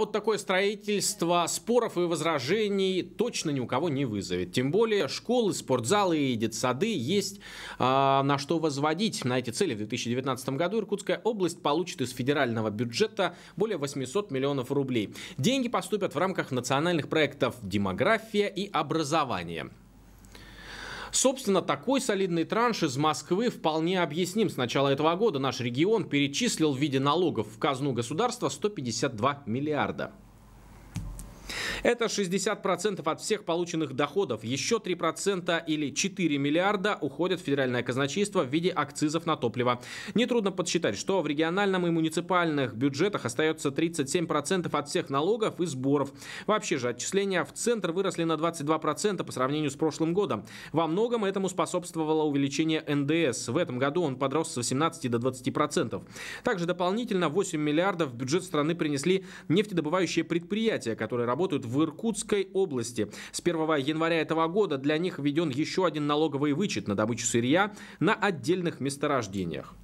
вот такое строительство споров и возражений точно ни у кого не вызовет. Тем более школы, спортзалы и детсады есть э, на что возводить. На эти цели в 2019 году Иркутская область получит из федерального бюджета более 800 миллионов рублей. Деньги поступят в рамках национальных проектов «Демография» и «Образование». Собственно, такой солидный транш из Москвы вполне объясним. С начала этого года наш регион перечислил в виде налогов в казну государства 152 миллиарда. Это 60% от всех полученных доходов. Еще 3% или 4 миллиарда уходят в федеральное казначейство в виде акцизов на топливо. Нетрудно подсчитать, что в региональном и муниципальных бюджетах остается 37% от всех налогов и сборов. Вообще же отчисления в центр выросли на 22% по сравнению с прошлым годом. Во многом этому способствовало увеличение НДС. В этом году он подрос с 18 до 20%. Также дополнительно 8 миллиардов в бюджет страны принесли нефтедобывающие предприятия, которые работают в в Иркутской области. С 1 января этого года для них введен еще один налоговый вычет на добычу сырья на отдельных месторождениях.